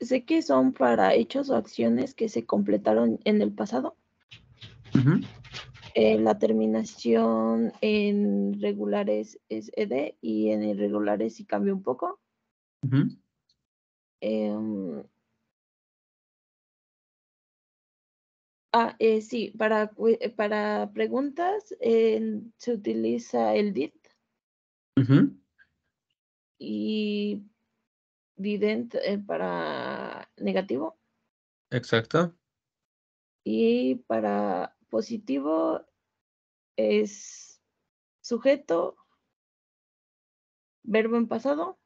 sé que son para hechos o acciones que se completaron en el pasado. Eh, la terminación en regulares es ED y en irregulares sí cambia un poco. Em, ah, eh, sí, para, para preguntas se utiliza el DIT. Y vidente eh, para negativo. Exacto. Y para positivo es sujeto, verbo en pasado.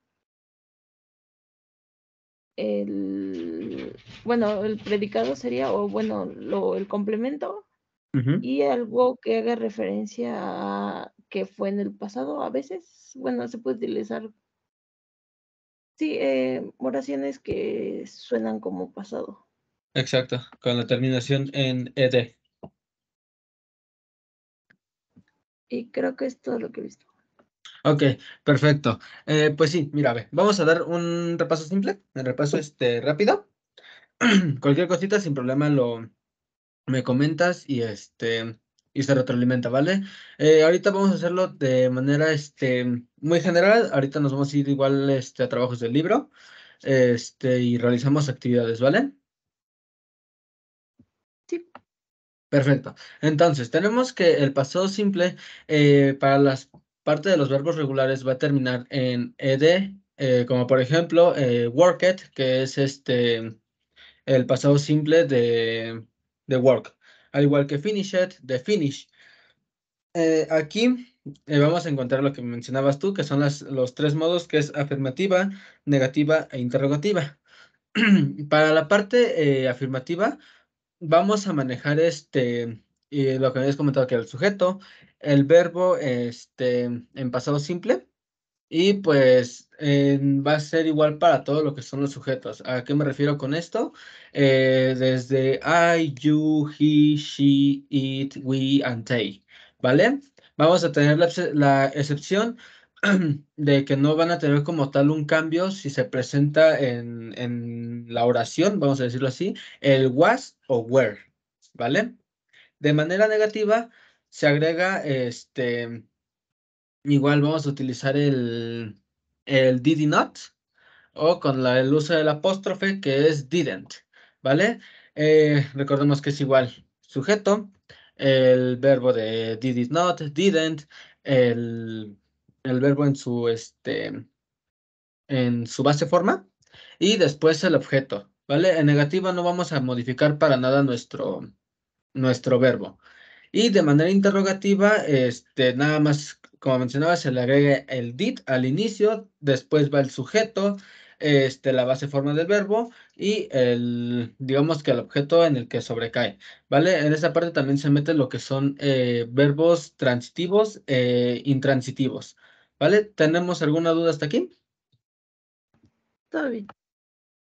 El, bueno, el predicado sería, o bueno, lo, el complemento y algo que haga referencia a que fue en el pasado a veces. Bueno, se puede utilizar Sí, eh, oraciones que suenan como pasado. Exacto, con la terminación en ED. Y creo que es todo lo que he visto. Ok, perfecto. Eh, pues sí, mira, vamos a dar un repaso simple, un repaso este rápido. Cualquier cosita sin problema lo me comentas y este y se retroalimenta, ¿vale? Eh, ahorita vamos a hacerlo de manera este, muy general. Ahorita nos vamos a ir igual este, a trabajos del libro este, y realizamos actividades, ¿vale? Sí. Perfecto. Entonces, tenemos que el pasado simple eh, para las parte de los verbos regulares va a terminar en ed, eh, como por ejemplo work que es este el pasado simple de work, al igual que Finished, The Finish. Eh, aquí eh, vamos a encontrar lo que mencionabas tú, que son los tres modos, que es afirmativa, negativa e interrogativa. Para la parte eh, afirmativa, vamos a manejar este, lo que habías comentado, que era el sujeto, el verbo este, en pasado simple, y pues va a ser igual para todo lo que son los sujetos. ¿A qué me refiero con esto? Eh, desde I, you, he, she, it, we, and they. ¿Vale? Vamos a tener la, excepción de que no van a tener como tal un cambio si se presenta en, en la oración, vamos a decirlo así, el was o were. ¿Vale? De manera negativa se agrega este Igual vamos a utilizar el, el did not o con el uso del apóstrofe que es didn't, ¿vale? Eh, recordemos que es igual sujeto, el verbo de did not, didn't, el, verbo en su, este, en su base forma y después el objeto, ¿vale? En negativa no vamos a modificar para nada nuestro, nuestro verbo. Y de manera interrogativa, este, nada más como mencionaba, se le agrega el did al inicio, después va el sujeto, este, la base forma del verbo y el, digamos que el objeto en el que sobrecae, ¿vale? En esa parte también se mete lo que son eh, verbos transitivos e intransitivos, ¿vale? ¿Tenemos alguna duda hasta aquí? Está bien.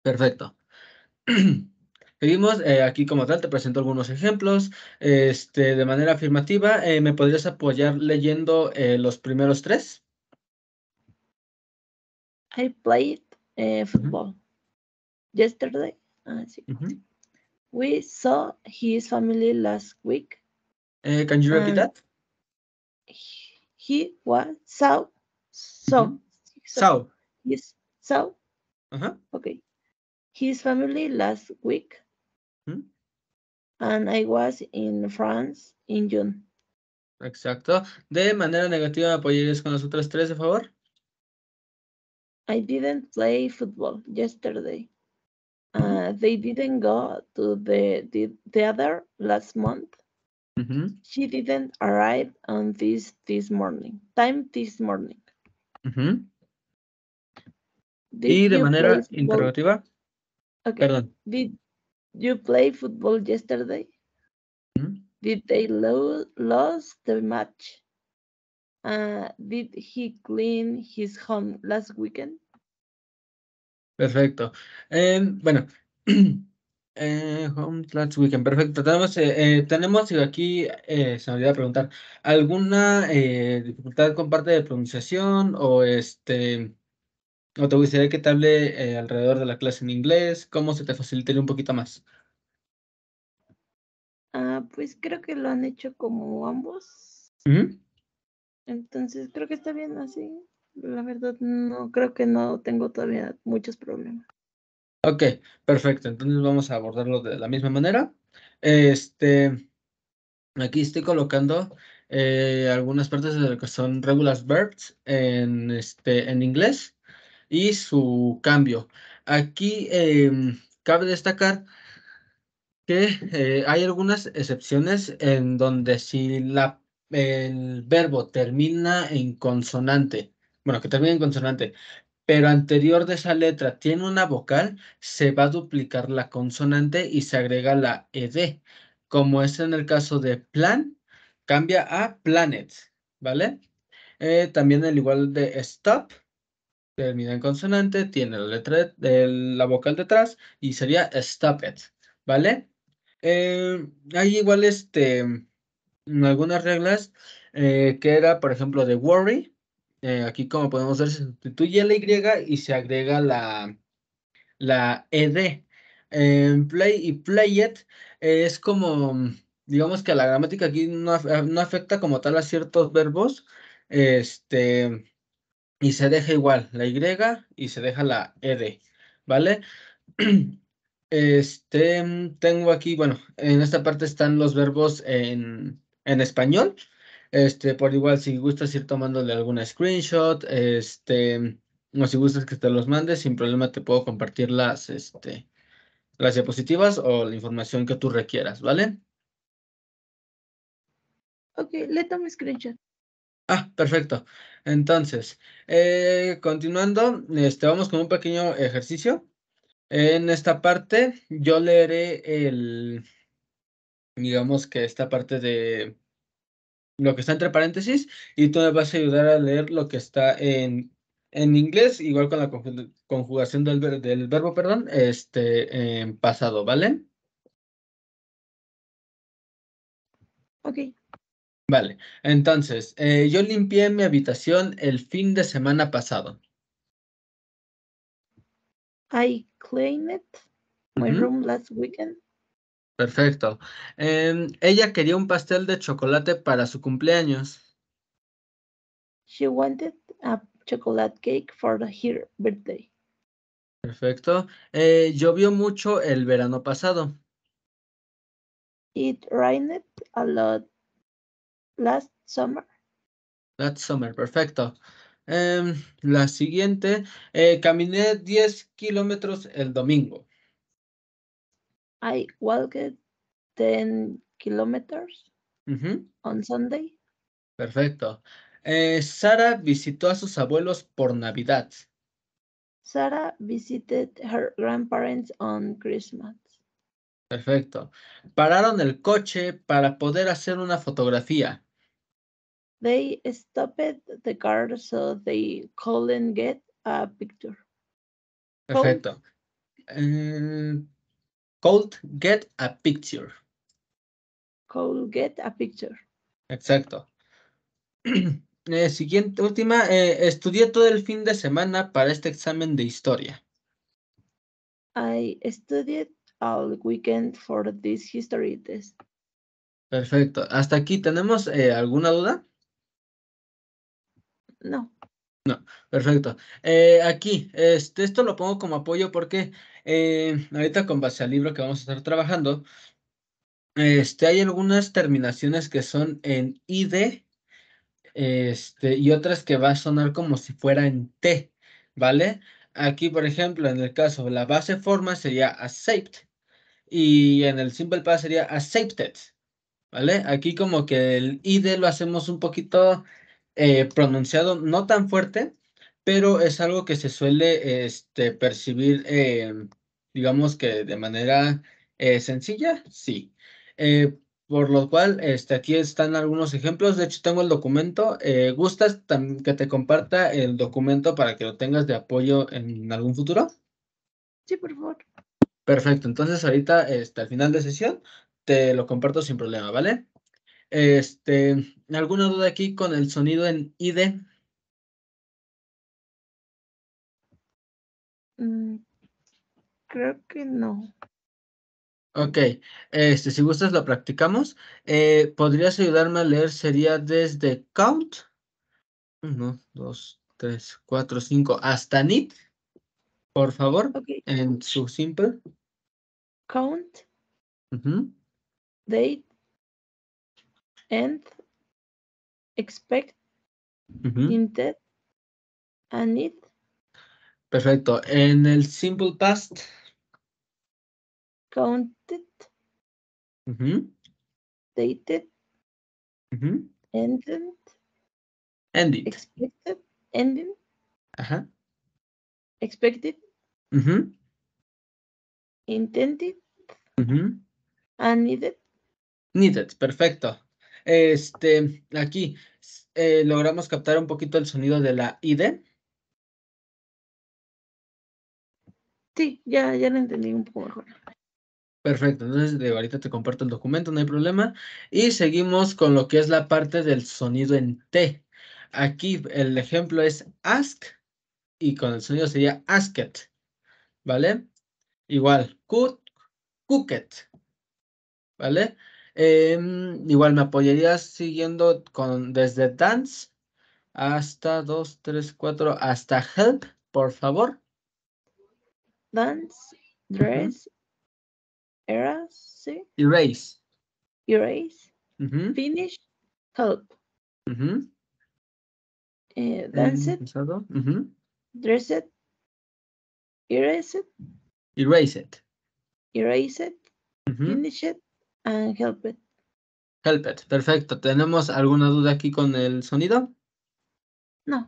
Perfecto. Seguimos. Eh, aquí como tal te presento algunos ejemplos. Este, de manera afirmativa, eh, ¿me podrías apoyar leyendo eh, los primeros tres? I played football yesterday. Ah, We saw his family last week. can you repeat that? He was so so Yes, so. Okay. His family last week. And I was in France in June. Exacto. De manera negativa, ¿apoyarías con las otras tres, de favor? I didn't play football yesterday. Uh, they didn't go to the, the theater last month. She didn't arrive on this this morning. Time this morning. Y de manera interrogativa. Perdón. Did, You play football yesterday? ¿Mm? Did they lose the match? Uh, did he clean his home last weekend? Perfecto. bueno, eh, home last weekend, perfecto. Tenemos, eh, eh aquí, eh, se me olvidó preguntar, ¿alguna dificultad con parte de pronunciación o este o te gustaría que te hable eh, alrededor de la clase en inglés? ¿Cómo se te facilitaría un poquito más? Ah, pues creo que lo han hecho como ambos. Entonces creo que está bien así. La verdad, no creo que no tengo todavía muchos problemas. Ok, perfecto. Entonces vamos a abordarlo de la misma manera. Este, aquí estoy colocando eh, algunas partes de lo que son regular verbs en, este, en inglés y su cambio. Aquí em, cabe destacar que eh, hay algunas excepciones en donde si la, el verbo termina en consonante, bueno, que termina en consonante, pero anterior de esa letra tiene una vocal, se va a duplicar la consonante y se agrega la ed, como es en el caso de plan, cambia a planet, ¿vale? Eh, también el igual de stop, termina en consonante, tiene la letra de, la vocal detrás y sería stop it, ¿vale? Eh, hay igual este algunas reglas eh, que era, por ejemplo, de worry. Eh, aquí, como podemos ver, se sustituye la Y y se agrega la, la ED. En play y play it es como, digamos que la gramática aquí no, no afecta como tal a ciertos verbos. Este, y se deja igual la Y y se deja la ED, ¿vale? Este, mm, tengo aquí, bueno, en esta parte están los verbos en, en español. Este, por igual, si gustas ir tomándole alguna screenshot, este, mm, o si gustas que te los mande, sin problema te puedo compartir las, este, las diapositivas o la información que tú requieras, ¿vale? Ok, le tomo screenshot. Ah, perfecto. Entonces, eh, continuando, este, vamos con un pequeño ejercicio. En esta parte yo leeré el, digamos que esta parte de lo que está entre paréntesis y tú me vas a ayudar a leer lo que está en, en inglés, igual con la conjugación del, del verbo, perdón, este, en pasado, ¿vale? Ok. Vale, entonces, eh, yo limpié mi habitación el fin de semana pasado. I cleaned my room last weekend. Perfecto. Em, ella quería un pastel de chocolate para su cumpleaños. She wanted a chocolate cake for her birthday. Perfecto. Eh, llovió mucho el verano pasado. It rained a lot Last Summer. Last Summer, perfecto. Em, la siguiente, eh, caminé 10 kilómetros el domingo. I walked 10 kilometers on Sunday. Perfecto. Eh, Sara visitó a sus abuelos por Navidad. Sara visited her grandparents on Christmas. Perfecto. Pararon el coche para poder hacer una fotografía. They stopped the car so they couldn't get a picture. Perfecto. Mm, Could cold get a picture. Cold get a picture. Exacto. Eh, siguiente, última. Eh, estudié todo el fin de semana para este examen de historia. I studied weekend for this history test. Perfecto. Hasta aquí, ¿tenemos eh, alguna duda? No. No, perfecto. Eh, aquí, este, esto lo pongo como apoyo porque eh, ahorita con base al libro que vamos a estar trabajando, este, hay algunas terminaciones que son en ID este, y otras que va a sonar como si fuera en T, ¿vale? Aquí, por ejemplo, en el caso, de la base forma sería accept y en el simple pass sería accepted, ¿vale? Aquí como que el id lo hacemos un poquito eh, pronunciado, no tan fuerte, pero es algo que se suele este, percibir, em, digamos que de manera eh, sencilla, sí. Eh, por lo cual, este, aquí están algunos ejemplos. De hecho, tengo el documento. ¿Gustas que te comparta el documento para que lo tengas de apoyo en algún futuro? Sí, por favor. Perfecto, entonces ahorita este, al final de sesión te lo comparto sin problema, ¿vale? Este, ¿alguna duda aquí con el sonido en ID? Mm, creo que no. Ok, este, si gustas lo practicamos. Eh, ¿Podrías ayudarme a leer? Sería desde count. Uno, dos, tres, cuatro, cinco, hasta nit. Por favor, en su simple. Count. Date. End. Expect. Uh And it. Perfecto. En el simple past. Counted. Dated. Ended. Ended. Expected. Ending. Ajá. Expected. Intended. needed. Needed, perfecto. Este, aquí eh, logramos captar un poquito el sonido de la ID. Sí, ya, ya lo entendí un poco mejor. Perfecto, entonces de ahorita te comparto el documento, no hay problema. Y seguimos con lo que es la parte del sonido en T. Aquí el ejemplo es ask y con el sonido sería asket ¿vale? Igual, cook, it. ¿vale? Em, igual me apoyaría siguiendo con desde dance hasta 2, 3, 4, hasta help, por favor. Dance, dress, erase eras, Erase. Erase. Finish, help. Uh dance, dress it, Erase it. Erase it. Erase it. Finish it. And help it. Help it. Perfecto. ¿Tenemos alguna duda aquí con el sonido? No.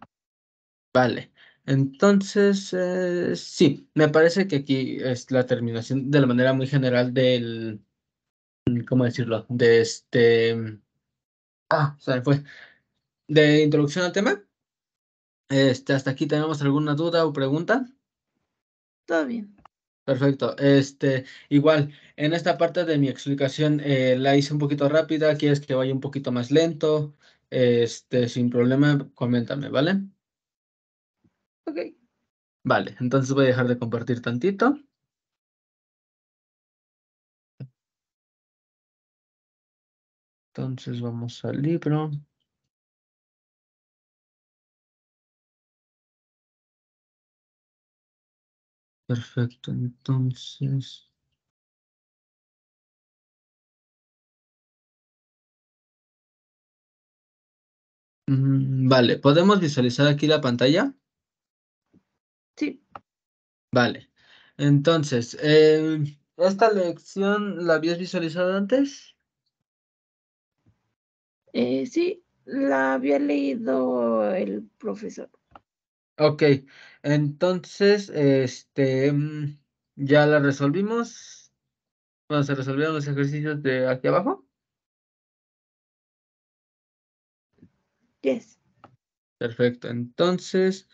Vale. Entonces, eh, sí, me parece que aquí es la terminación de la manera muy general del, ¿cómo decirlo? De este, ah, se fue, de introducción al tema. Este, hasta aquí tenemos alguna duda o pregunta todo bien. Perfecto. Este, igual, en esta parte de mi explicación eh, la hice un poquito rápida, quieres que vaya un poquito más lento, este, sin problema, coméntame, ¿vale? Ok. Vale, entonces voy a dejar de compartir tantito. Entonces vamos al libro. Perfecto, entonces... Mm, vale, ¿podemos visualizar aquí la pantalla? Sí. Vale, entonces, em, ¿esta lección la habías visualizado antes? Eh, sí, la había leído el profesor. Ok, entonces, este, mm, ya la resolvimos. Bueno, se resolvieron los ejercicios de aquí abajo. Yes. Perfecto. Entonces,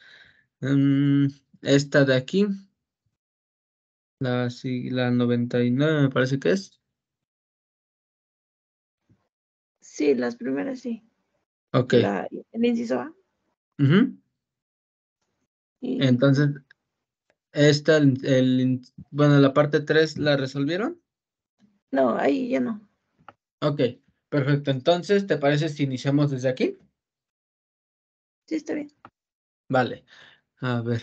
mm, esta de aquí, la, la 99 me parece que es. Sí, las primeras sí. Ok. La, el inciso A. Ajá. Entonces, esta, el, bueno, la parte 3 la resolvieron. No, ahí ya no. Ok, perfecto. Entonces, ¿te parece si iniciamos desde aquí? Sí, está bien. Vale, a ver.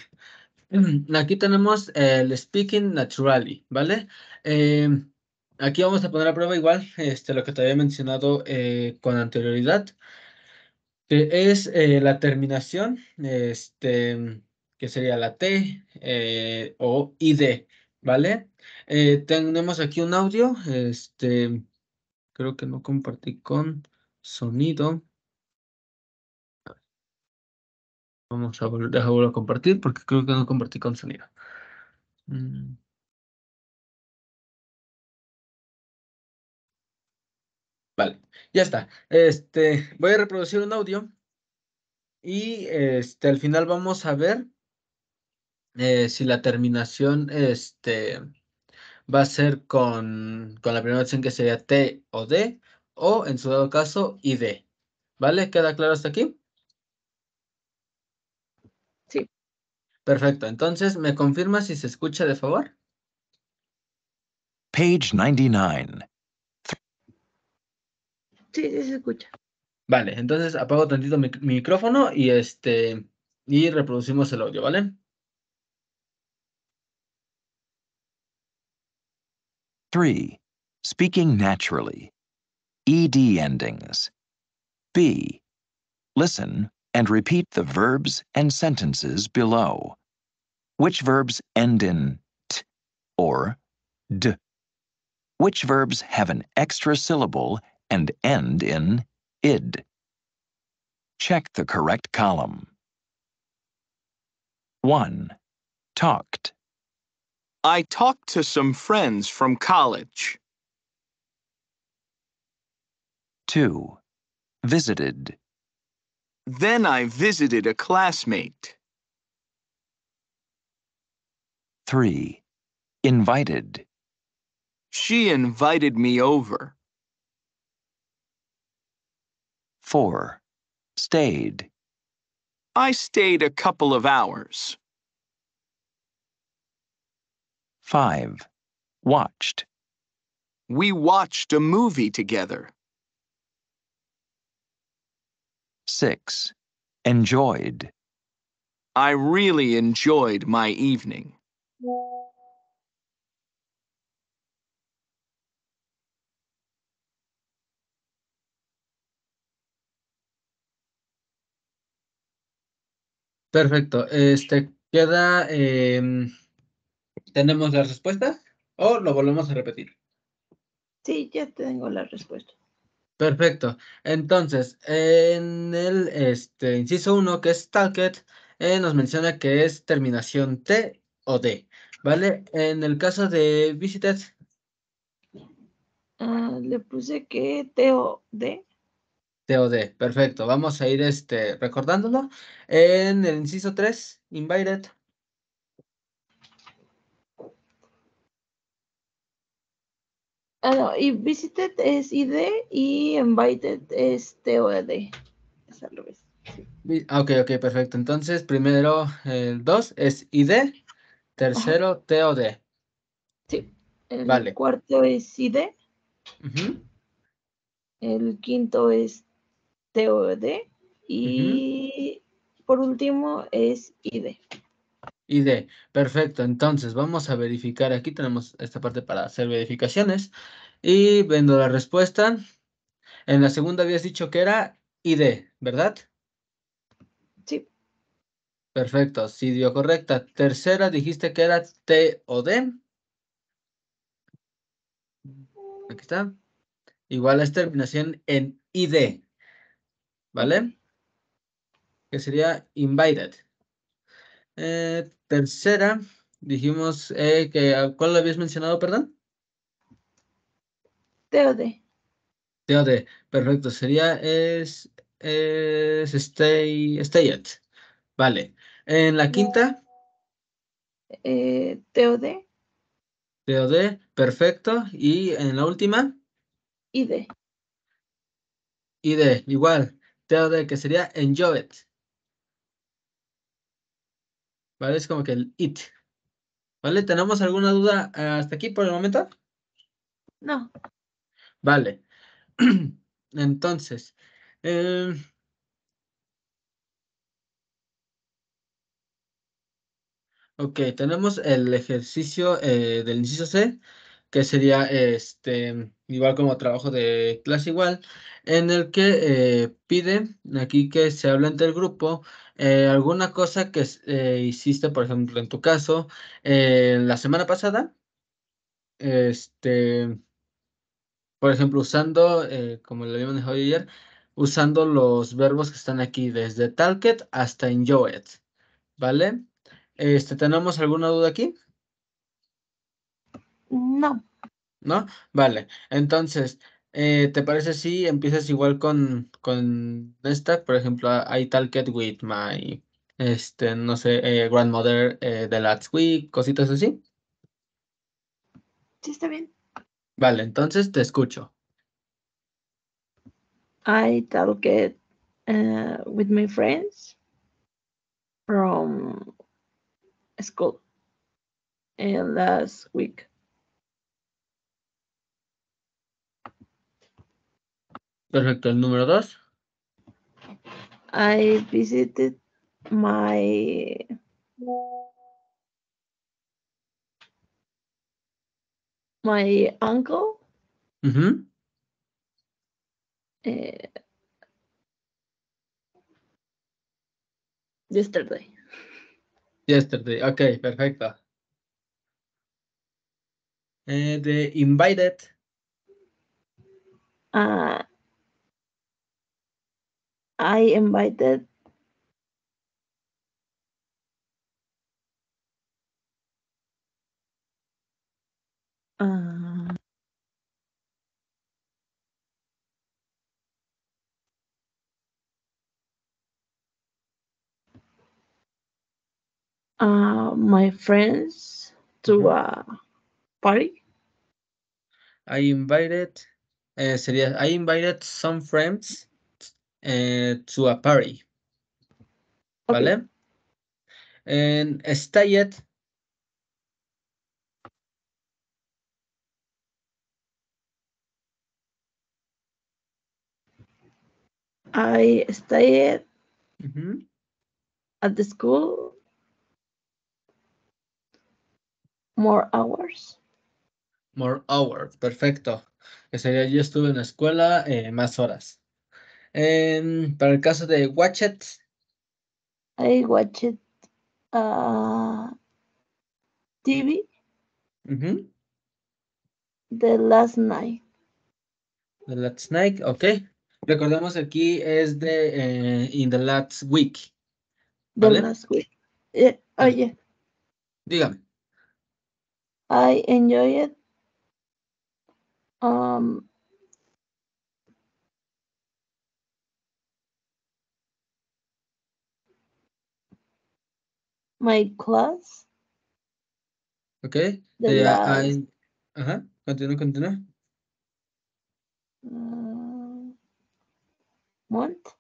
Aquí tenemos el speaking naturally, ¿vale? Em, aquí vamos a poner a prueba igual este, lo que te había mencionado eh, con anterioridad, que es eh, la terminación, este, que sería la T eh, o ID, ¿vale? Eh, tenemos aquí un audio, este, creo que no compartí con sonido. Vamos a volver, a compartir porque creo que no compartí con sonido. Mm. Vale, ya está. Este, voy a reproducir un audio y este, al final vamos a ver eh, si la terminación este, va a ser con, la primera opción que sería T o D, o en su dado caso ID. ¿Vale? ¿Queda claro hasta aquí? Sí. Perfecto. Entonces, ¿me confirma si se escucha de favor? Page 99. Sí, se escucha. Vale, entonces apago tantito mi, micrófono y este y reproducimos el audio, ¿vale? 3. Speaking naturally. ED endings. B. Listen and repeat the verbs and sentences below. Which verbs end in t or d? Which verbs have an extra syllable and end in id? Check the correct column. 1. Talked. I talked to some friends from college. 2. Visited. Then I visited a classmate. 3. Invited. She invited me over. 4. Stayed. I stayed a couple of hours. 5. Watched. We watched a movie together. 6. Enjoyed. I really enjoyed my evening. Perfecto. Este queda ¿Tenemos la respuesta? o lo volvemos a repetir? Sí, ya tengo la respuesta. Perfecto. Entonces, en el este, inciso 1, que es Talket, eh, nos menciona que es terminación T o D, ¿vale? En el caso de Visited. Ah, le puse que T o D. T o D, perfecto. Vamos a ir este, recordándolo. En el inciso 3, Invited. Ah, no, y visited es ID y invited es TOD. Es al revés. Ah, ok, ok, perfecto. Entonces, primero el 2 es ID, tercero TOD. Sí. El vale. cuarto es ID. El quinto es TOD. Y por último es ID. E. Perfecto, entonces vamos a verificar. Aquí tenemos esta parte para hacer verificaciones. Y viendo la respuesta, en la segunda habías dicho que era ID, e, ¿verdad? Sí. Perfecto, sí dio correcta. Tercera dijiste que era T o D. Aquí está. Igual es terminación en ID, e, ¿vale? Que sería invited. Eh, tercera, dijimos eh, que ah, cuál lo habías mencionado, perdón? Teode. Teode, perfecto. Sería es, stay, stay Vale. En la quinta. Eh, Teode. perfecto. Y en la última. Ide. Ide, igual. Teode, que sería en it. ¿vale? Es como que el it. ¿Vale? ¿Tenemos alguna duda eh, hasta aquí por el momento? No. Vale. Entonces, em, ok, tenemos el ejercicio eh, del inciso C, que sería este, igual como trabajo de clase igual, en el que eh, pide aquí que se hable entre el grupo eh, alguna cosa que eh, hiciste, por ejemplo, en tu caso, la semana pasada, este, por ejemplo, usando, como lo habíamos dejado ayer, usando los verbos que están aquí, desde talket hasta enjoy it, ¿vale? Este, ¿Tenemos alguna duda aquí? No. ¿No? Vale. Entonces, eh, ¿te parece si empiezas igual con, con esta? Por ejemplo, I talked with my, este, no sé, eh, grandmother the eh, last week, cositas así. Sí, está bien. Vale, entonces te escucho. I talked with my friends from school uh, last week. Perfecto. ¿El número dos? I visited my my uncle. Eh, yesterday. Yesterday. Okay, perfecto. Uh, the invited. Uh, I invited uh, uh, my friends to mm-hmm. a party. I invited, eh, sería, I invited some friends eh, to a party. Okay. ¿Vale? And stayed I stayed mm -hmm. at the school more hours. More hours, perfecto. Que sería yo estuve en la escuela eh, más horas. Em, para el caso de Watchet. Hay Watchet uh, ah, TV. The Last Night. The Last Night, ok. Recordemos aquí es de eh, In the Last Week. The Last Week. Eh, oye. Dígame. I enjoy it. Um, my class. Ok. The I... Eh, ah, ajá. Continúa, continúa. Mont mm,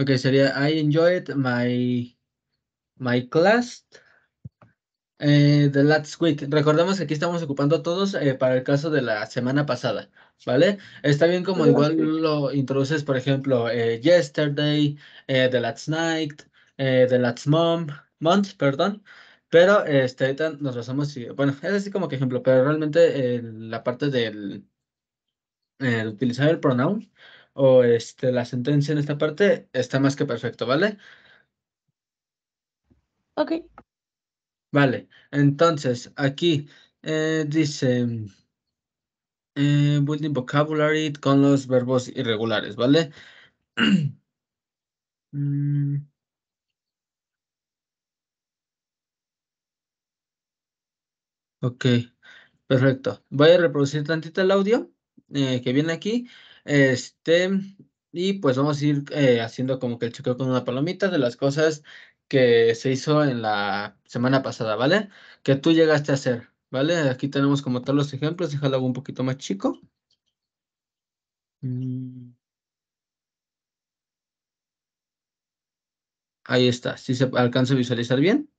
Okay, sería I enjoyed my my class eh, the last week. Recordemos que aquí estamos ocupando todos eh, para el caso de la semana pasada, ¿vale? Está bien como igual lo introduces, por ejemplo, yesterday, the last night, eh, de Last Month, perdón, pero este, ahorita nos basamos, y, bueno, es así como que ejemplo, pero realmente la parte del utilizar el pronoun o este, la sentencia en esta parte está más que perfecto, ¿vale? Ok. Vale, entonces aquí eh, dice eh, building vocabulary con los verbos irregulares, ¿vale? Mm. Ok, perfecto. Voy a reproducir tantito el audio eh, que viene aquí. Este, y pues vamos a ir eh, haciendo como que el chequeo con una palomita de las cosas que se hizo en la semana pasada, ¿vale? Que tú llegaste a hacer, ¿vale? Aquí tenemos como todos los ejemplos, déjalo un poquito más chico. Mm. Ahí está, ¿Si se alcanza a visualizar bien?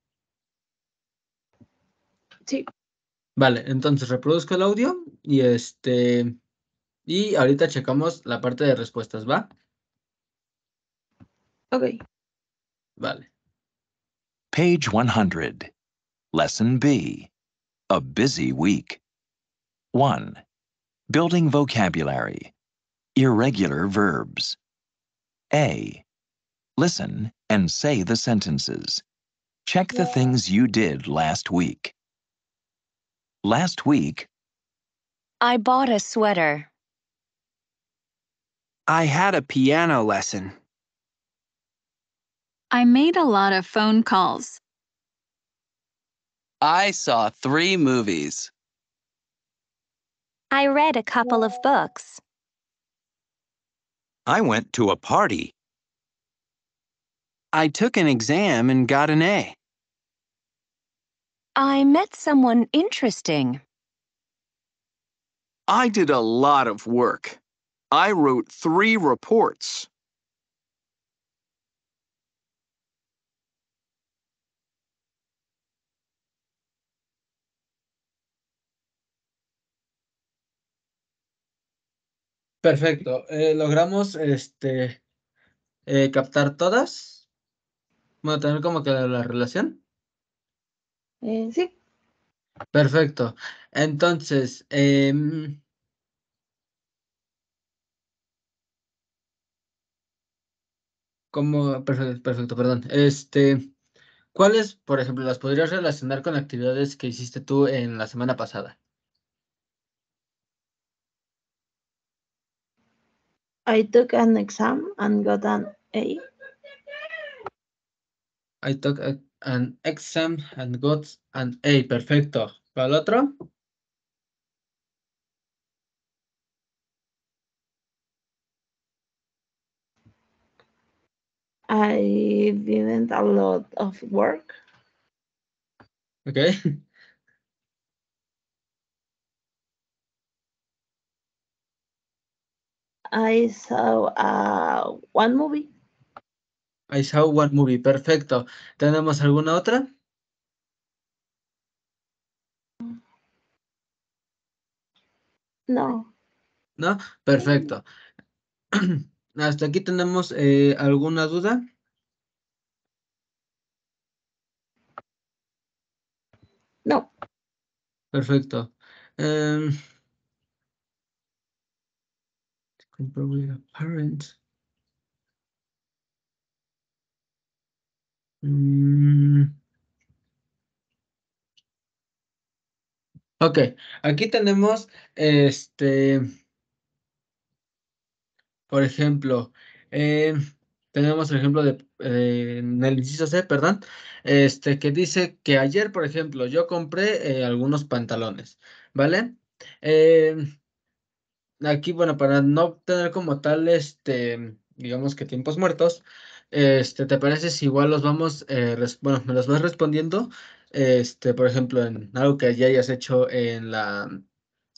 Sí. Vale, entonces reproduzco el audio y este y ahorita checamos la parte de respuestas, ¿va? Ok. Vale. Page 100. Lesson B. A busy week. 1. Building vocabulary. Irregular verbs. A. Listen and say the sentences. Check the things you did last week. Last week, I bought a sweater. I had a piano lesson. I made a lot of phone calls. I saw three movies. I read a couple of books. I went to a party. I took an exam and got an A. I met someone interesting. I did a lot of work. I wrote three reports. Perfecto. Eh, logramos este eh, captar todas. Bueno, tener como que la, la relación. Eh, sí. Perfecto. Entonces, eh, em, como perfecto, perfecto, perdón. Este, ¿cuáles, por ejemplo, las podrías relacionar con actividades que hiciste tú en la semana pasada? I took an exam and got an A. I took a an exam and got an A. Perfecto. ¿Para el otro? I didn't a lot of work. Okay. I saw uh, one movie. I saw one movie. Perfecto. ¿Tenemos alguna otra? No. ¿No? Perfecto. Hasta aquí tenemos eh, alguna duda. No. Perfecto. Em, Mm. Ok, aquí tenemos este, por ejemplo, em, tenemos el ejemplo de eh, en el inciso C, perdón, este que dice que ayer, por ejemplo, yo compré eh, algunos pantalones, ¿vale? Em, aquí, bueno, para no tener como tal, este, digamos que tiempos muertos, este, ¿te parece si igual los vamos, eh, bueno, me los vas respondiendo? Este, por ejemplo, en algo que ya hayas hecho en la,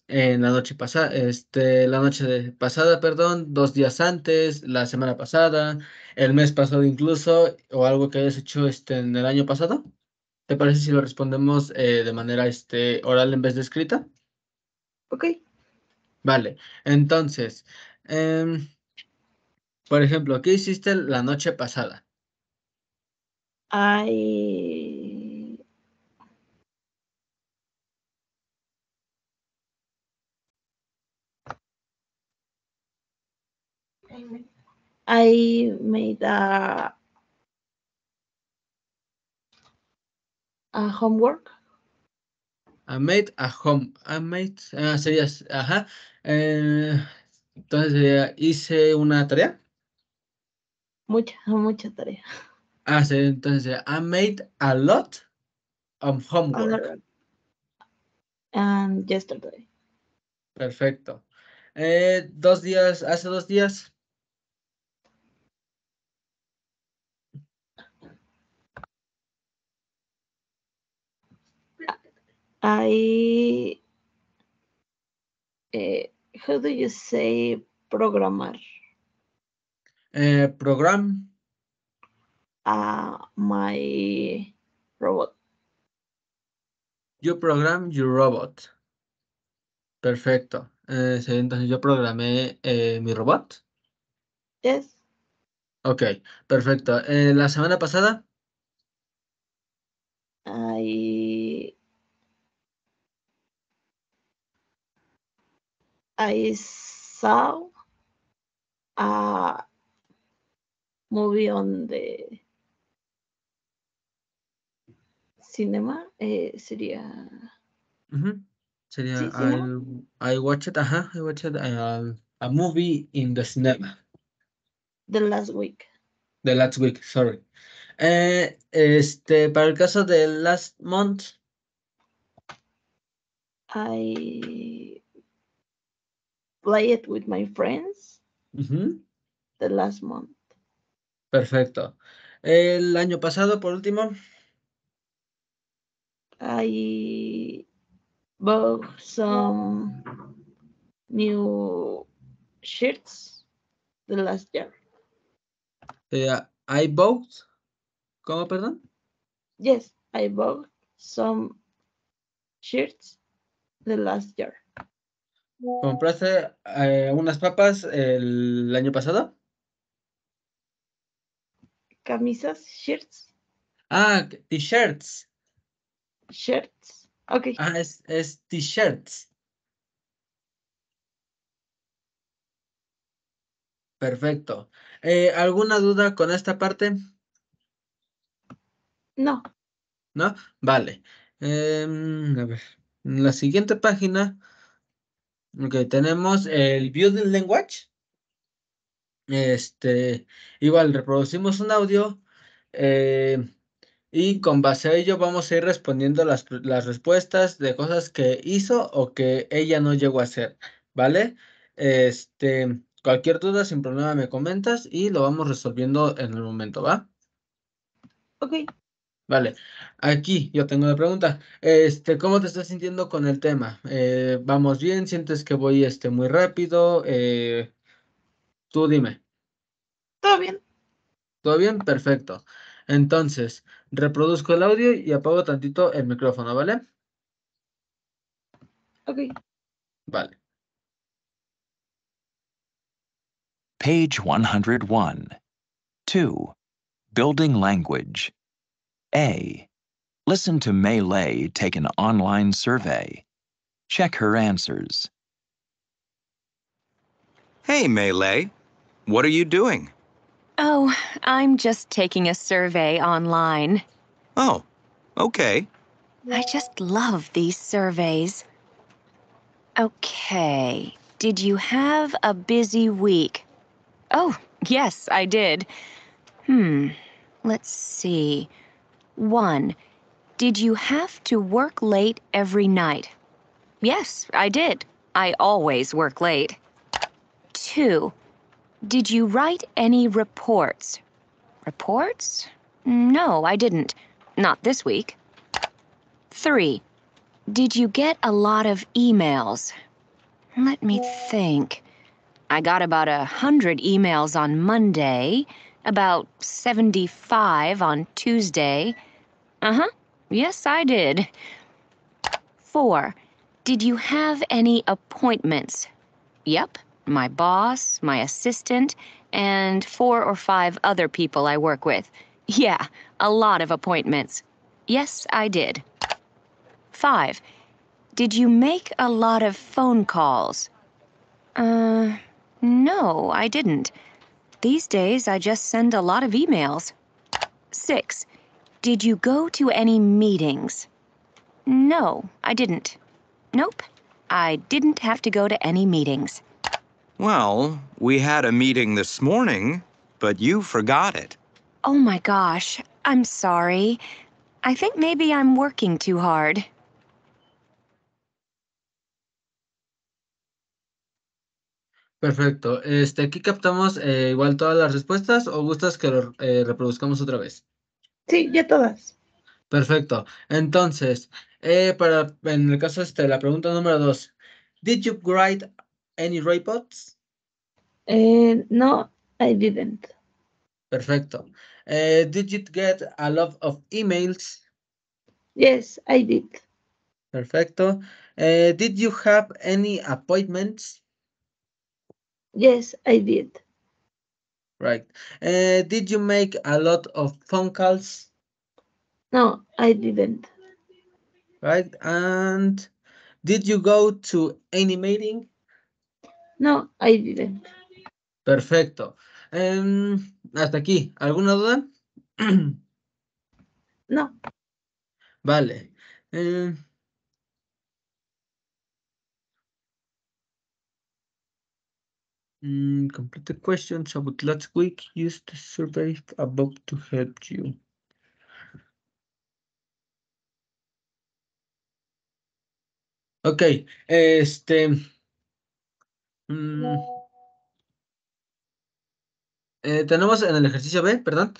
en la noche pasada, este, la noche pasada, perdón, dos días antes, la semana pasada, el mes pasado incluso, o algo que hayas hecho este, en el año pasado. ¿Te parece si lo respondemos eh, de manera este, oral en vez de escrita? Ok. Vale, entonces, em, por ejemplo, ¿qué hiciste la noche pasada? Ay. I made a, a homework. I made a home. I made. Ah, sería. Ajá. Eh, entonces, ¿hice una tarea? Mucha, mucha tarea. Ah, sí, entonces, I made a lot of homework. And yesterday. Perfecto. Eh, dos días, hace dos días. I, eh, how do you say programar? Eh, program. Uh, my robot. You program your robot. Perfecto. Eh, entonces yo programé eh, mi robot. Yes. Ok, perfecto. ¿La semana pasada? I... I saw... a movie on the cinema eh, sería uh -huh. sería sí, I, I watched ajá I watched eh, a, a movie in the cinema the last week the last week sorry eh, este para el caso de last month I play it with my friends the last month Perfecto. El año pasado, por último. I bought some new shirts the last year. I eh, bought. ¿Cómo, perdón? Yes, I bought some shirts the last year. ¿Compraste eh, unas papas el año pasado? camisas, shirts. Ah, t-shirts. Shirts, ok. Ah, es, t-shirts. Perfecto. Eh, ¿Alguna duda con esta parte? No. ¿No? Vale. Em, a ver, en la siguiente página, tenemos el Beauty Language. Este, igual reproducimos un audio eh, y con base a ello vamos a ir respondiendo las, respuestas de cosas que hizo o que ella no llegó a hacer, ¿vale? Este, cualquier duda sin problema me comentas y lo vamos resolviendo en el momento, ¿va? Ok. Vale, aquí yo tengo una pregunta. Este, ¿cómo te estás sintiendo con el tema? Eh, ¿Vamos bien? ¿Sientes que voy este, muy rápido? Eh, Tú dime. Todo bien. Todo bien, perfecto. Entonces, reproduzco el audio y apago tantito el micrófono, ¿vale? Ok. Vale. Page 101. 2. Building language. A. Listen to Mei Lei take an online survey. Check her answers. Hey, Mei Lei. What are you doing? Oh, I'm just taking a survey online. Oh, okay. I just love these surveys. Okay, did you have a busy week? Oh, yes, I did. Hmm, let's see. One, did you have to work late every night? Yes, I did. I always work late. Two, did you write any reports? Reports? No, I didn't. Not this week. 3. Did you get a lot of emails? Let me think. I got about a hundred emails on Monday, about 75 on Tuesday. Uh-huh. Yes, I did. 4. Did you have any appointments? Yep, my boss, my assistant, and four or five other people I work with. Yeah, a lot of appointments. Yes, I did. 5. Did you make a lot of phone calls? Uh, no, I didn't. These days, I just send a lot of emails. 6. Did you go to any meetings? No, I didn't. Nope, I didn't have to go to any meetings. Well, we had a meeting this morning, but you forgot it. Oh my gosh, I'm sorry. I think maybe I'm working too hard. Perfecto. Este, aquí captamos eh, igual todas las respuestas o gustas que lo eh, reproduzcamos otra vez. Sí, ya todas. Perfecto. Entonces, eh, para en el caso este, la pregunta número dos. Did you write any robots? Uh, eh, no, I didn't. Perfecto. Uh, did you get a lot of emails? Yes, I did. Perfecto. Uh, did you have any appointments? Yes, I did. Right. Uh, did you make a lot of phone calls? No, I didn't. Right. And did you go to any meeting? No, ahí vive. Perfecto. Em, hasta aquí. ¿Alguna duda? no. Vale. Eh... complete questions about last week. Use the survey above to help you. Ok, este, Mm. Eh, tenemos en el ejercicio B, perdón,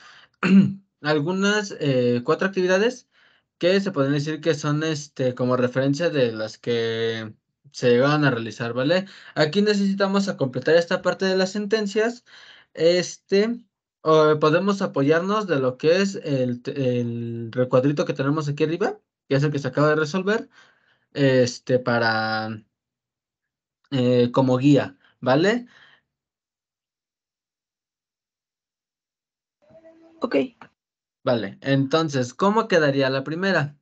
algunas eh, cuatro actividades que se pueden decir que son este, como referencia de las que se llegaron a realizar, ¿vale? Aquí necesitamos a completar esta parte de las sentencias, este, podemos apoyarnos de lo que es el, el recuadrito que tenemos aquí arriba, que es el que se acaba de resolver, este, para eh, como guía, ¿vale? Ok. Vale, entonces, ¿cómo quedaría la primera?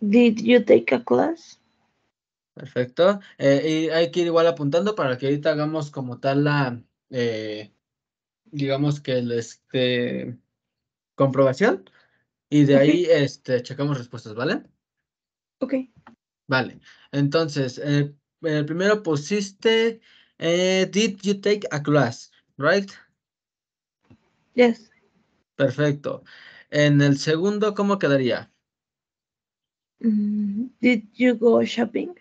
Did you take a class? Perfecto. Eh, y hay que ir igual apuntando para que ahorita hagamos como tal la, eh, digamos que el, este, comprobación. Y de ahí, este, checamos respuestas, ¿vale? Ok. Vale, entonces, en eh, el primero pusiste, eh, did you take a class, right? Yes. Perfecto. En el segundo, ¿cómo quedaría? Mm, did you go shopping?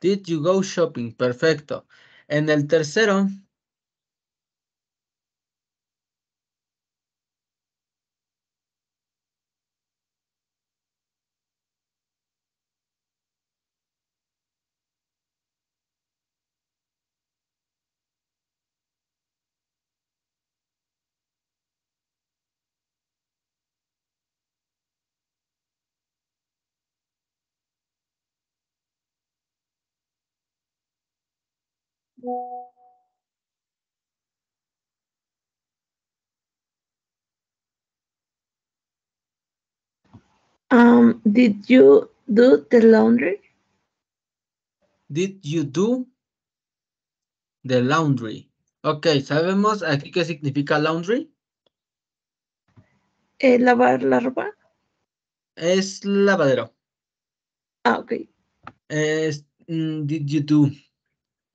Did you go shopping? Perfecto. En el tercero. Um, did you do the laundry? Did you do the laundry? Ok, ¿sabemos aquí qué significa laundry? ¿Eh, ¿Lavar la ropa? Es lavadero. Ah, ok. Mm, did you do?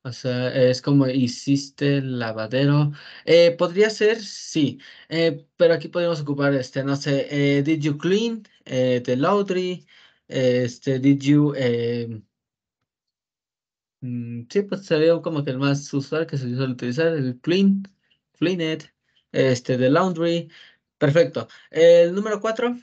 O sea, es como hiciste el lavadero. Eh, podría ser, sí, eh, pero aquí podemos ocupar, este, no sé, eh, did you clean the laundry? este, did you... Mm, sí, pues sería como que el más usual que se suele utilizar, el clean, clean it, este, the laundry. Perfecto. El número cuatro.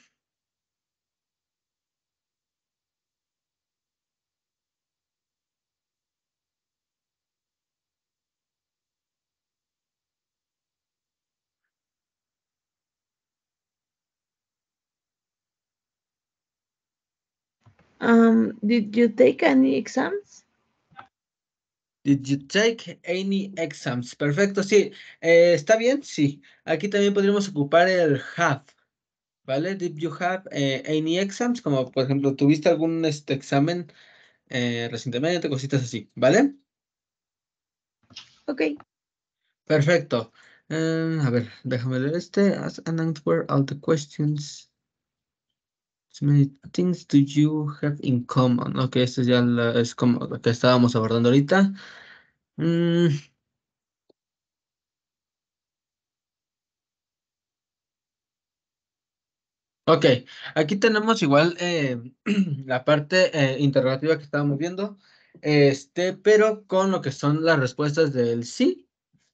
Um, did you take any exams? Did you take any exams? Perfecto, sí. Eh, ¿Está bien? Sí. Aquí también podríamos ocupar el have. ¿Vale? Did you have eh, any exams? Como, por ejemplo, ¿tuviste algún este, examen eh, recientemente? Cositas así, ¿vale? Ok. Perfecto. a ver, déjame leer este. answer all the questions many things do you have in common? Ok, esto ya es como lo que estábamos abordando ahorita. Mm. Ok, aquí tenemos igual eh, la parte eh, interrogativa que estábamos viendo, este, pero con lo que son las respuestas del sí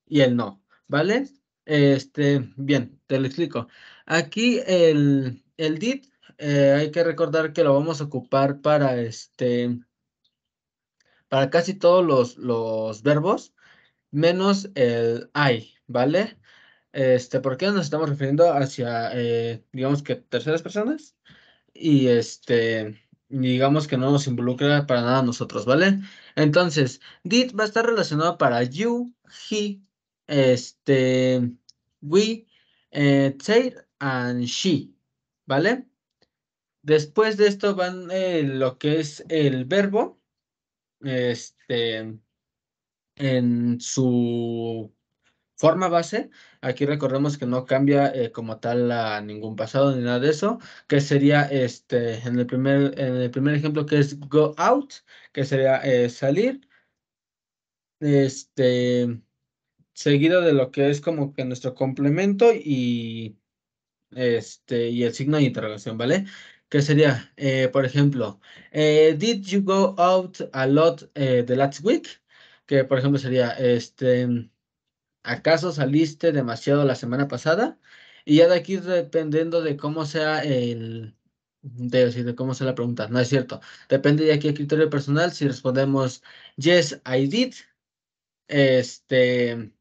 y el no, ¿vale? Este, bien, te lo explico. Aquí el, el did eh, hay que recordar que lo vamos a ocupar para este para casi todos los, verbos, menos el I, ¿vale? Este, porque nos estamos refiriendo hacia, eh, digamos que terceras personas, y este, digamos que no nos involucra para nada nosotros, ¿vale? Entonces, did va a estar relacionado para you, he, este, we, eh, and she, ¿vale? Después de esto van eh, lo que es el verbo, este, en su forma base. Aquí recordemos que no cambia eh, como tal a ningún pasado ni nada de eso, que sería este, en el primer, en el primer ejemplo que es go out, que sería eh, salir. Este, seguido de lo que es como que nuestro complemento y este, y el signo de interrogación, ¿vale? que sería, eh, por ejemplo, eh, ¿Did you go out a lot eh, the last week? Que, por ejemplo, sería, este, ¿acaso saliste demasiado la semana pasada? Y ya de aquí, dependiendo de cómo sea el, de, de cómo sea la pregunta, no es cierto. Depende de aquí el criterio personal. Si respondemos, yes, I did, este,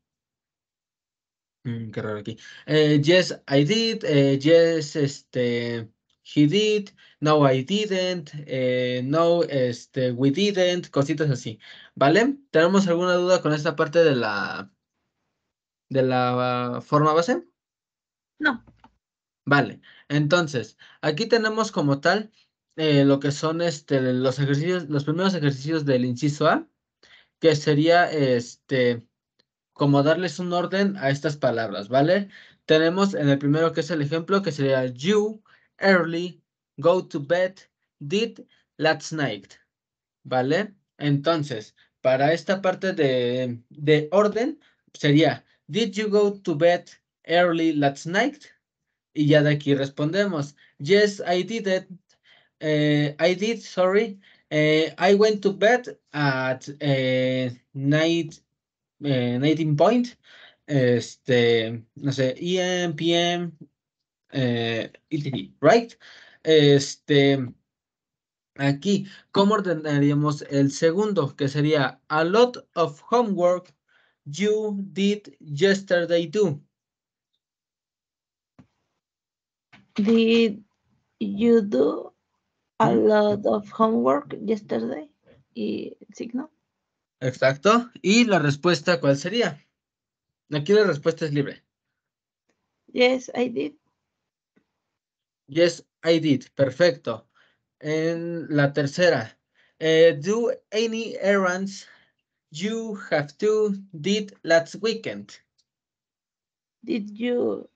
mm, qué raro aquí, yes, I did, yes, este, he did, no I didn't, eh, no este, we didn't, cositas así, ¿vale? ¿Tenemos alguna duda con esta parte de la, de la forma base? No. Vale, entonces, aquí tenemos como tal eh, lo que son este, los ejercicios, los primeros ejercicios del inciso A, que sería este, como darles un orden a estas palabras, ¿vale? Tenemos en el primero que es el ejemplo, que sería you, early, go to bed, did last night. ¿Vale? Entonces, para esta parte de, de orden sería, did you go to bed early last night? Y ya de aquí respondemos, yes, I did it. Uh, I did, sorry. Uh, I went to bed at uh, night, 19 point. Este, no sé, EM, PM, eh, right? Este, aquí, ¿cómo ordenaríamos el segundo? Que sería a lot of homework you did yesterday too. Did you do a mm. lot of homework yesterday? Y signo. Exacto. ¿Y la respuesta cuál sería? Aquí la respuesta es libre. Yes, I did. Yes, I did. Perfecto. And la tercera. Uh, do any errands you have to did last weekend? Did you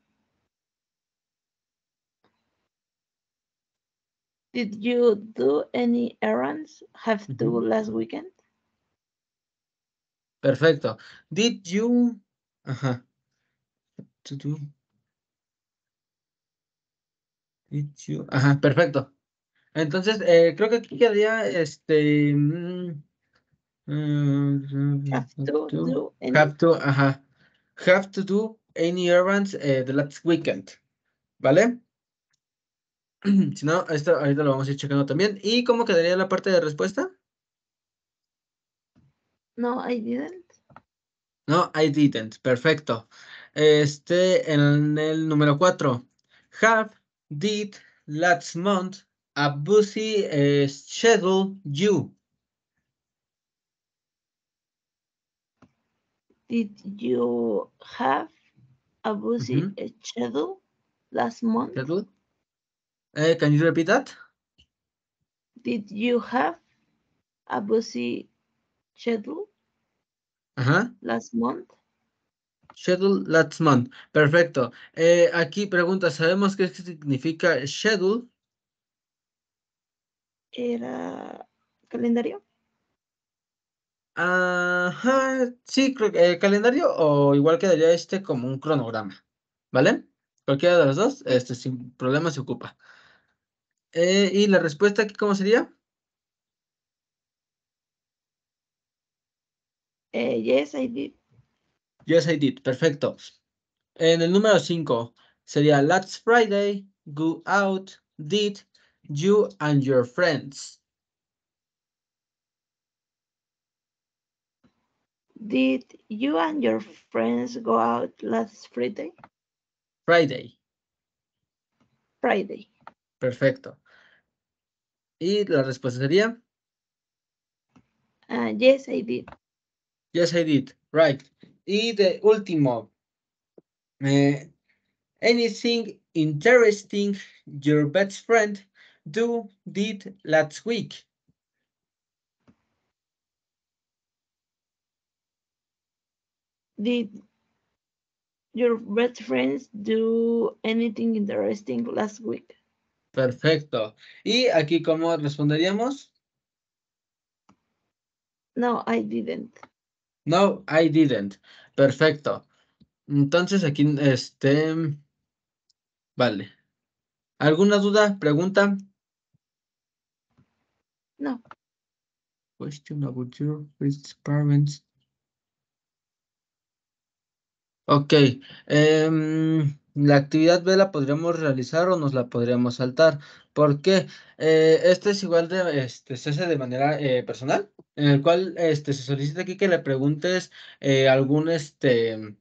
Did you do any errands have to mm -hmm. last weekend? Perfecto. Did you uh -huh. to do Ajá, perfecto. Entonces, eh, creo que aquí quedaría este. Mm, have, to, mm, do mm, have ajá. Have to do any errands eh, the last weekend. ¿Vale? si no, esto ahorita lo vamos a ir checando también. ¿Y cómo quedaría la parte de respuesta? No, I didn't. No, I didn't. Perfecto. Este, en el número 4. Have did last month a busy uh, schedule you? Did you have a busy mm -hmm. schedule last month? Schedule? Uh, can you repeat that? Did you have a busy schedule uh -huh. last month? Schedule last month. Perfecto. Eh, aquí pregunta, ¿sabemos qué significa schedule? Era calendario. Ajá, sí, creo que eh, calendario o igual quedaría este como un cronograma, ¿vale? Cualquiera de los dos, este sin problema se ocupa. Eh, ¿Y la respuesta aquí cómo sería? yes, I did. Yes, I did. Perfecto. En el número 5 sería Last Friday, go out, did you and your friends. Did you and your friends go out last Friday? Friday. Friday. Perfecto. Y la respuesta sería. Uh, yes, I did. Yes, I did. Right. Y de último, eh, anything interesting your best friend do did last week? Did your best friends do anything interesting last week? Perfecto. ¿Y aquí cómo responderíamos? No, I didn't. No, I didn't. Perfecto. Entonces aquí, este, vale. ¿Alguna duda, pregunta? No. Question about your parents. Ok. Em, la actividad B la podríamos realizar o nos la podríamos saltar. ¿Por qué? Eh, es igual de, este, se hace de manera eh, personal, en el cual este, se solicita aquí que le preguntes eh, algún, este,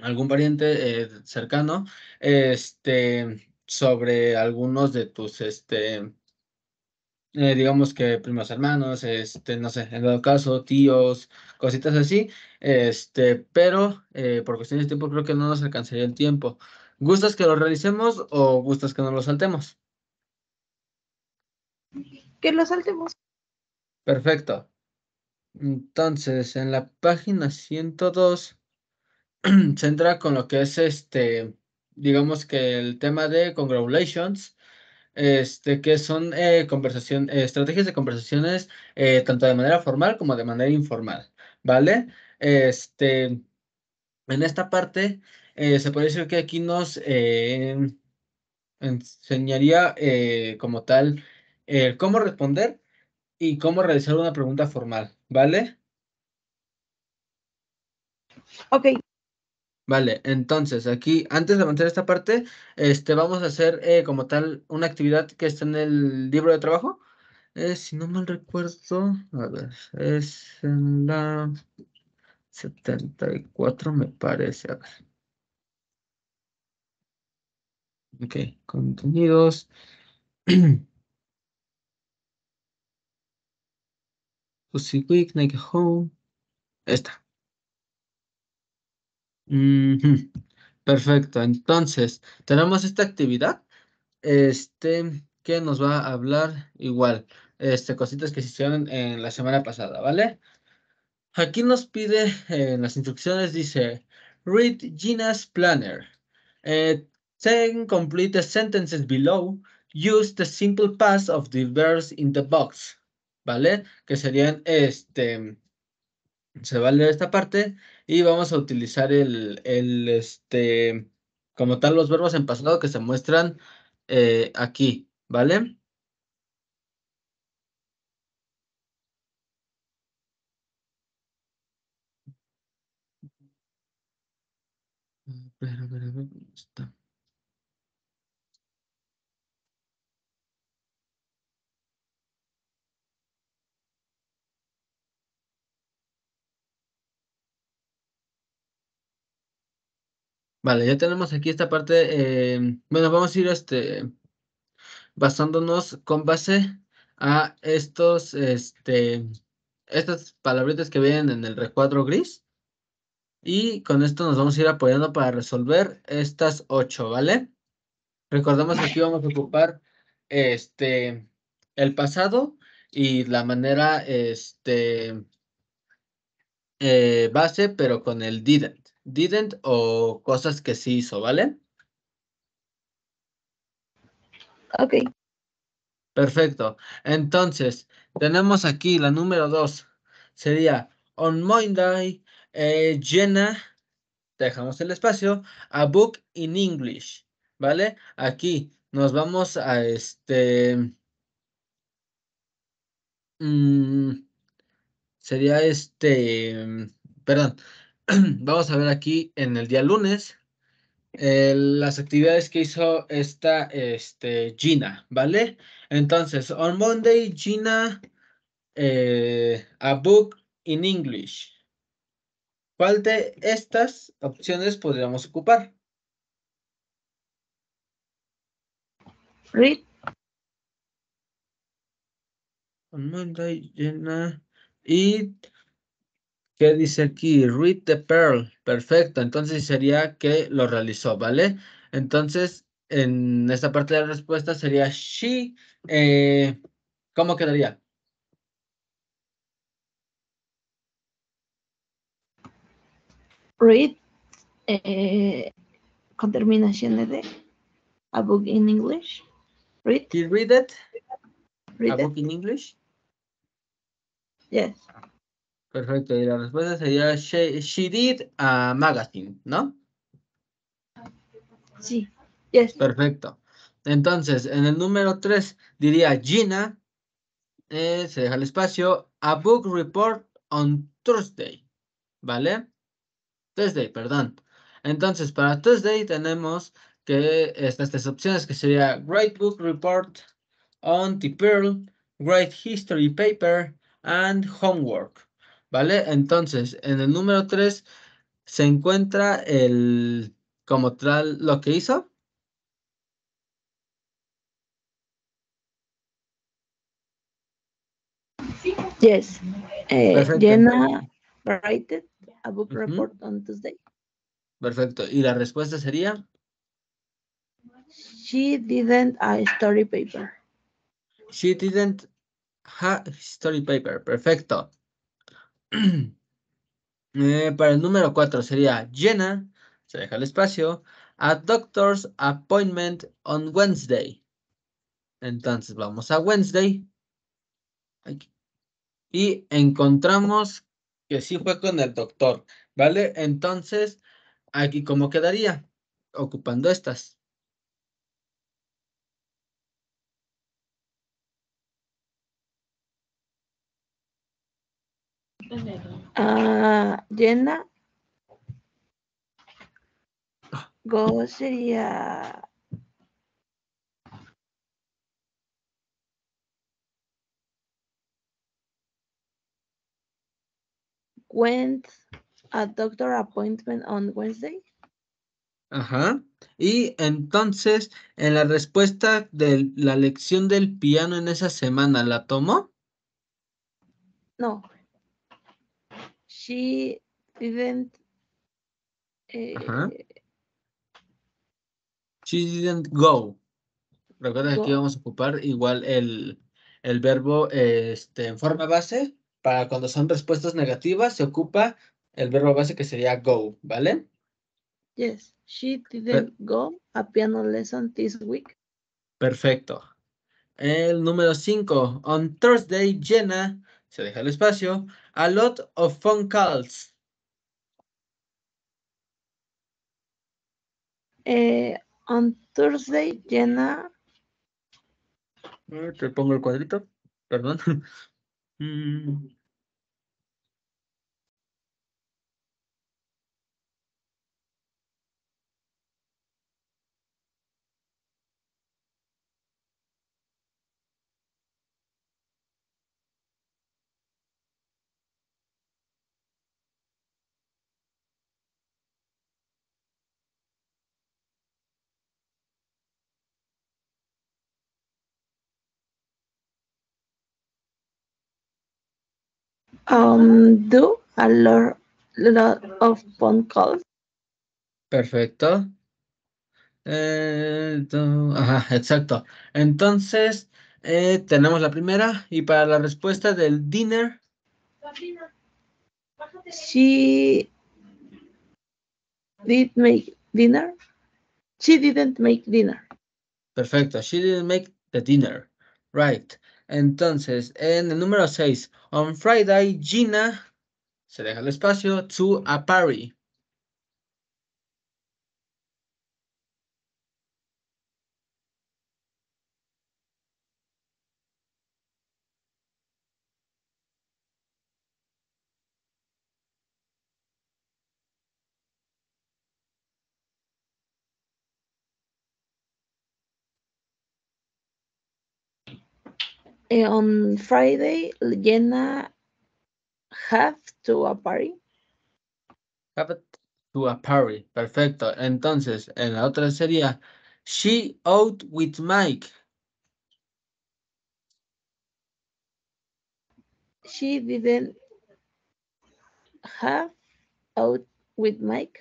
algún pariente cercano este, sobre algunos de tus, este, eh, digamos que primos hermanos, este, no sé, en dado caso, tíos, cositas así, este, pero eh, por cuestiones de tiempo creo que no nos alcanzaría el tiempo. ¿Gustas que lo realicemos o gustas que no lo saltemos? Que lo saltemos. Perfecto. Entonces, en la página 102 se entra con lo que es este, digamos que el tema de congratulations, este, que son eh, conversación, eh, estrategias de conversaciones eh, tanto de manera formal como de manera informal, ¿vale? Este, en esta parte se puede decir que aquí nos enseñaría como tal cómo responder y cómo realizar una pregunta formal, ¿vale? Ok, Vale, entonces aquí, antes de avanzar esta parte, este, vamos a hacer eh, como tal una actividad que está en el libro de trabajo. Eh, si no mal recuerdo, a ver, es en la 74 me parece, a ver. Ok, contenidos. Pussy Week, Nike Home. está Perfecto, entonces tenemos esta actividad este, que nos va a hablar igual, este, cositas que se hicieron en la semana pasada, ¿vale? Aquí nos pide, en las instrucciones dice, read Gina's planner. Eh, ten then complete sentences below. Use the simple past of the verbs in the box, ¿vale? Que serían, este, se va a leer esta parte y vamos a utilizar el, el este, como tal, los verbos en pasado que se muestran eh, aquí, ¿vale? está. Vale, ya tenemos aquí esta parte. Eh, bueno, vamos a ir este, basándonos con base a estos, este, estas palabritas que vienen en el recuadro gris. Y con esto nos vamos a ir apoyando para resolver estas ocho, ¿vale? Recordemos que aquí vamos a ocupar este, el pasado y la manera este, eh, base, pero con el did didn't o cosas que se hizo, ¿vale? Ok. Perfecto. Entonces, tenemos aquí la número dos. Sería, on Monday, eh, Jenna, dejamos el espacio, a book in English, ¿vale? Aquí nos vamos a este... Mm, sería este... Mm, perdón, vamos a ver aquí en el día lunes las actividades que hizo esta este, Gina, ¿vale? Entonces, on Monday, Gina, eh, a book in English. ¿Cuál de estas opciones podríamos ocupar? Read. On Monday, Gina, eat ¿Qué dice aquí? Read the Pearl. Perfecto. Entonces sería que lo realizó, ¿vale? Entonces, en esta parte de la respuesta sería she. Eh, ¿Cómo quedaría? Read eh, con terminación de a book in English. Read. read it? a book in English? Yes. Perfecto, y la respuesta sería She, did a magazine, ¿no? Sí. Yes. Perfecto. Entonces, en el número 3 diría Gina, eh, se deja el espacio, a book report on Thursday, ¿vale? Thursday, perdón. Entonces, para Thursday tenemos que estas tres opciones, que sería Great Book Report on the Pearl, Great History Paper and Homework. ¿vale? Entonces, en el número 3 se encuentra el, como tal, lo que hizo. Yes. Eh, Jenna a book report on Tuesday. Perfecto. ¿Y la respuesta sería? She didn't a story paper. She didn't have story paper. Perfecto. Eh, para el número 4 sería Jenna se deja el espacio, a doctor's appointment on Wednesday. Entonces vamos a Wednesday. Y encontramos que sí fue con el doctor, ¿vale? Entonces, aquí cómo quedaría, ocupando estas. Ah, Jenna ah. Go sería. Went a doctor appointment on Wednesday. Ajá. Y entonces, en la respuesta de la lección del piano en esa semana, ¿la tomó? No, She didn't. Eh, she didn't go. Recuerda que aquí vamos a ocupar igual el, verbo este, en forma base. Para cuando son respuestas negativas, se ocupa el verbo base que sería go, ¿vale? Yes, she didn't go a piano lesson this week. Perfecto. El número 5. On Thursday, Jenna se deja el espacio, a lot of phone calls. Eh, on Thursday, Jenna. Te pongo el cuadrito, perdón. Mm. um, do a lot, of phone calls. Perfecto. Eh, ajá, exacto. Entonces, eh, tenemos la primera y para la respuesta del dinner. She did make dinner. She didn't make dinner. Perfecto. She didn't make the dinner. Right. Entonces, en el número 6, on Friday, Gina, se deja el espacio, to a party. Eh, on Friday, Jenna have to a party. Have to a party. Perfecto. Entonces, en la otra sería She out with Mike. She didn't have out with Mike.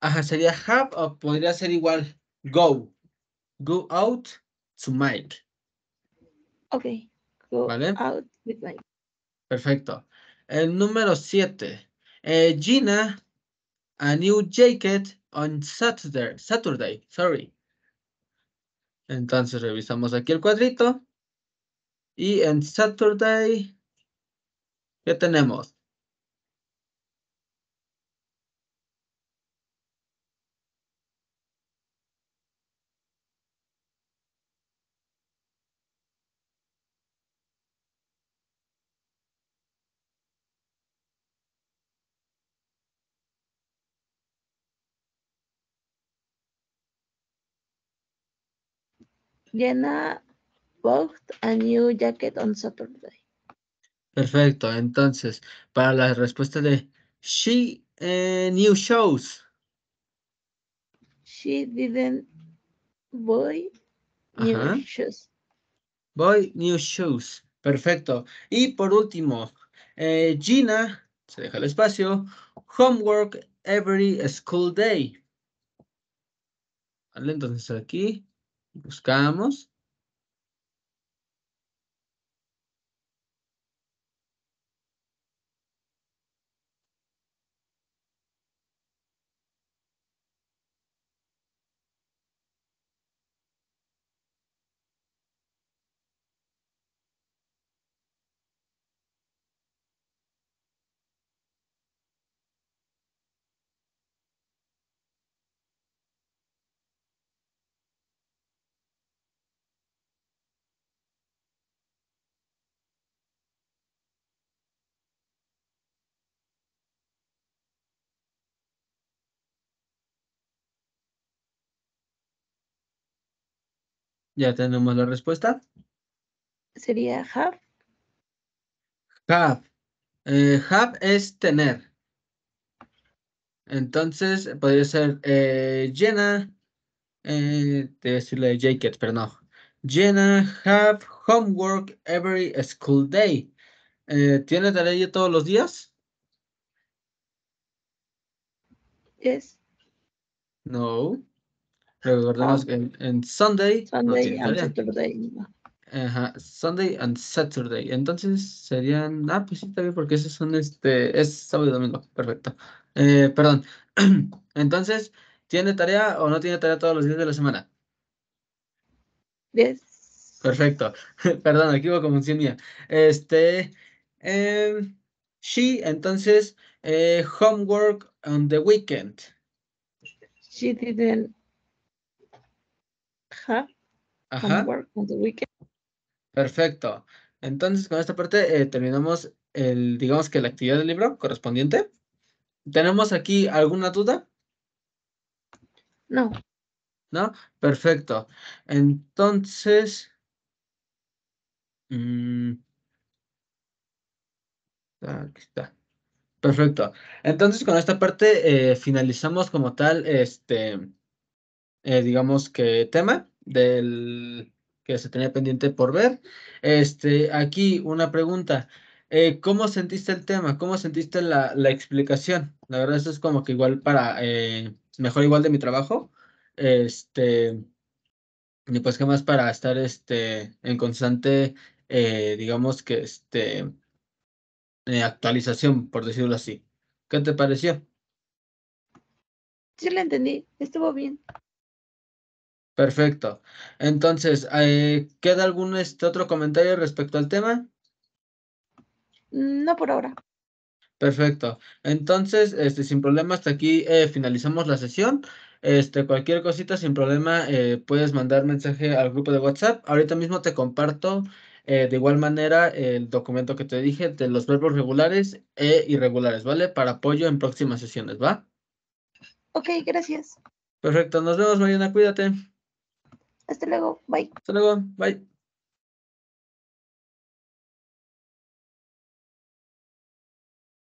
Ajá, sería have o podría ser igual go. Go out to Mike. Ok. ¿Vale? Perfecto. El número 7. Eh, Gina, a new jacket on Saturday. Saturday, sorry. Entonces revisamos aquí el cuadrito. Y en Saturday, ¿qué tenemos? Jenna bought a new jacket on Saturday. Perfecto, entonces, para la respuesta de she eh, new shows. She didn't buy new shoes. Buy new shoes. Perfecto. Y por último, eh, Gina, se deja el espacio, homework every school day. Vale, entonces aquí, Buscamos. Ya tenemos la respuesta. Sería have. Have. Eh, have es tener. Entonces podría ser Jenna. Eh, eh, te voy a pero no. Jenna have homework every school day. Eh, ¿Tiene tarea todos los días? Yes. No. Recordemos que ah. en, Sunday. Sunday and Saturday. Sunday and Saturday. Entonces serían. Ah, pues sí, está bien, porque esos son este. Es sábado y domingo. Perfecto. Eh, perdón. Entonces, ¿tiene tarea o no tiene tarea todos los días de la semana? Yes Perfecto. Perdón, aquí hubo confusión mía. Este. Em, she, entonces, eh, homework on the weekend. She didn't Ajá. Perfecto. Entonces, con esta parte eh, terminamos el, digamos que la actividad del libro correspondiente. ¿Tenemos aquí alguna duda? No. ¿No? Perfecto. Entonces. Mm, está. Perfecto. Entonces, con esta parte eh, finalizamos como tal este, eh, digamos que tema del que se tenía pendiente por ver. Este, aquí una pregunta. Eh, ¿Cómo sentiste el tema? ¿Cómo sentiste la, explicación? La verdad, eso es como que igual para, eh, mejor igual de mi trabajo. Este, y pues qué más para estar este, en constante, eh, digamos que este, actualización, por decirlo así. ¿Qué te pareció? Sí, la entendí, estuvo bien. Perfecto. Entonces, eh, ¿queda algún este otro comentario respecto al tema? No por ahora. Perfecto. Entonces, este, sin problema, hasta aquí eh, finalizamos la sesión. Este, cualquier cosita, sin problema, eh, puedes mandar mensaje al grupo de WhatsApp. Ahorita mismo te comparto de igual manera el documento que te dije de los verbos regulares e irregulares, ¿vale? Para apoyo en próximas sesiones, ¿va? Ok, gracias. Perfecto, nos vemos, Mariana, cuídate. Hasta luego. Bye. Hasta luego. Bye.